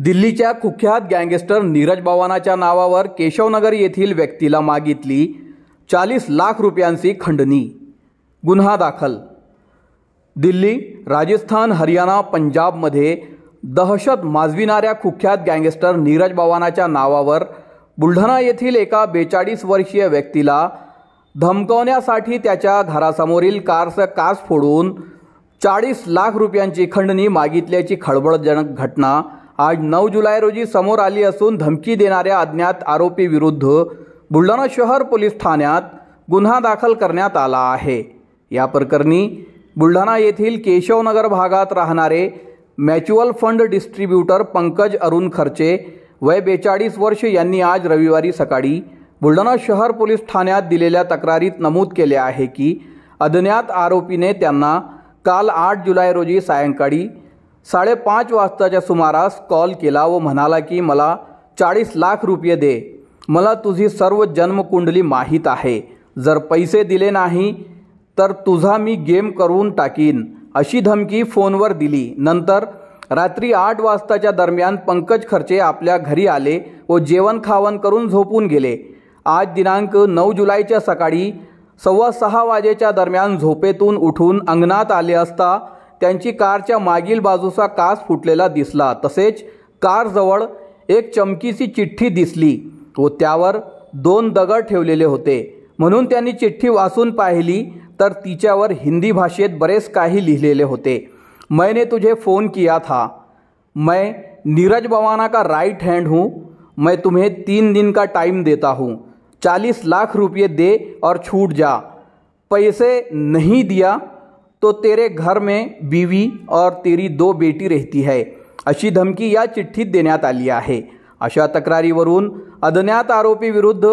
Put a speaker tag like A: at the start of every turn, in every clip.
A: दिल्लीच्या कुख्यात गँगस्टर नीरज बावानाच्या नावावर केशवनगर येथील व्यक्तीला मागितली चाळीस लाख रुपयांची खंडणी गुन्हा दाखल दिल्ली राजस्थान हरियाणा पंजाबमध्ये दहशत माजविणाऱ्या कुख्यात गँगस्टर नीरज बावानाच्या नावावर बुलढाणा येथील एका बेचाळीस वर्षीय व्यक्तीला धमकवण्यासाठी त्याच्या घरासमोरील कारचं कास फोडून चाळीस लाख रुपयांची खंडणी मागितल्याची खळबळजनक घटना आज नऊ जुलै रोजी समोर आली असून धमकी देणाऱ्या अज्ञात आरोपी विरुद्ध बुलढाणा शहर पोलीस ठाण्यात गुन्हा दाखल करण्यात आला आहे या प्रकरणी बुलढाणा येथील केशवनगर भागात राहणारे mutual fund distributor Pankaj Arun Kharche वय बेचाळीस वर्ष यांनी आज रविवारी सकाळी बुलढाणा शहर पोलीस ठाण्यात दिलेल्या तक्रारीत नमूद केले आहे की अज्ञात आरोपीने त्यांना काल आठ जुलै रोजी सायंकाळी साडेपाच वाजताच्या सुमारास कॉल केला व म्हणाला की मला चाळीस लाख रुपये दे मला तुझी सर्व जन्मकुंडली माहीत आहे जर पैसे दिले नाही तर तुझा मी गेम करून टाकीन अशी धमकी फोनवर दिली नंतर रात्री आठ वाजताच्या दरम्यान पंकज खर्चे आपल्या घरी आले व जेवण खावण करून झोपून गेले आज दिनांक नऊ जुलैच्या सकाळी सव्वा सहा वाजेच्या दरम्यान झोपेतून उठून अंगणात आले असता त्यांची कारच्या मागील बाजूचा कास फुटलेला दिसला तसेच कारजवळ एक चमकीची चिठ्ठी दिसली व त्यावर दोन दगड ठेवलेले होते म्हणून त्यांनी चिठ्ठी वाचून पाहिली तर तिच्यावर हिंदी भाषेत बरेच काही लिहिलेले होते मैंने तुझे फ़ोन किया था मैं नीरज बवाना का राईट हँड हूँ मैं तुम्हें तीन दिन का टाइम देता हूँ चालीस लाख रुपये दे और छूट जा पैसे नहीं दिया तो तेरे घर में बीवी और तेरी दो बेटी रहती है अशी धमकी या चिठ्ठीत देण्यात आली आहे अशा तक्रारीवरून अज्ञात आरोपीविरुद्ध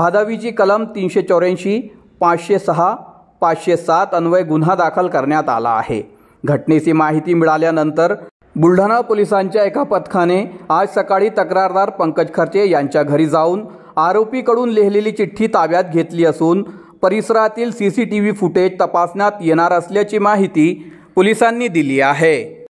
A: भादावीची कलम तीनशे चौऱ्याऐंशी पाचशे सहा पाचशे सात अन्वय गुन्हा दाखल करण्यात आला आहे घटनेची माहिती मिळाल्यानंतर बुलढाणा पोलिसांच्या एका पथकाने आज सकाळी तक्रारदार पंकज खर्चे यांच्या घरी जाऊन आरोपीकडून लिहिलेली चिठ्ठी ताब्यात घेतली असून परिसरातील C C T V footage तपासण्यात येणार असल्याची माहिती पोलिसांनी दिली आहे